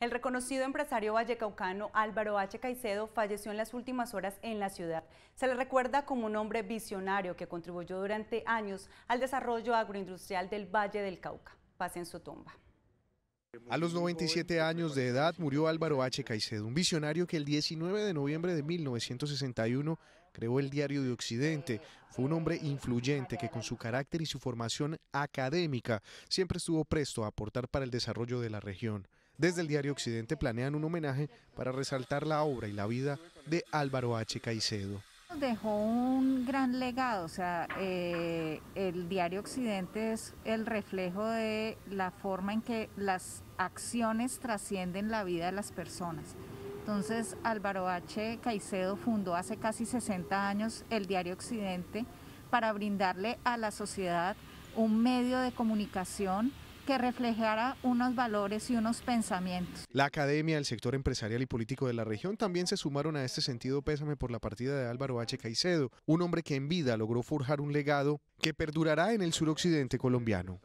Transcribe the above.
El reconocido empresario vallecaucano Álvaro H. Caicedo falleció en las últimas horas en la ciudad. Se le recuerda como un hombre visionario que contribuyó durante años al desarrollo agroindustrial del Valle del Cauca. Pase en su tumba. A los 97 años de edad murió Álvaro H. Caicedo, un visionario que el 19 de noviembre de 1961 creó el Diario de Occidente. Fue un hombre influyente que con su carácter y su formación académica siempre estuvo presto a aportar para el desarrollo de la región. Desde el Diario Occidente planean un homenaje para resaltar la obra y la vida de Álvaro H. Caicedo. Dejó un gran legado, o sea, eh, el diario Occidente es el reflejo de la forma en que las acciones trascienden la vida de las personas. Entonces, Álvaro H. Caicedo fundó hace casi 60 años el diario Occidente para brindarle a la sociedad un medio de comunicación que reflejara unos valores y unos pensamientos. La academia, el sector empresarial y político de la región también se sumaron a este sentido pésame por la partida de Álvaro H. Caicedo, un hombre que en vida logró forjar un legado que perdurará en el suroccidente colombiano.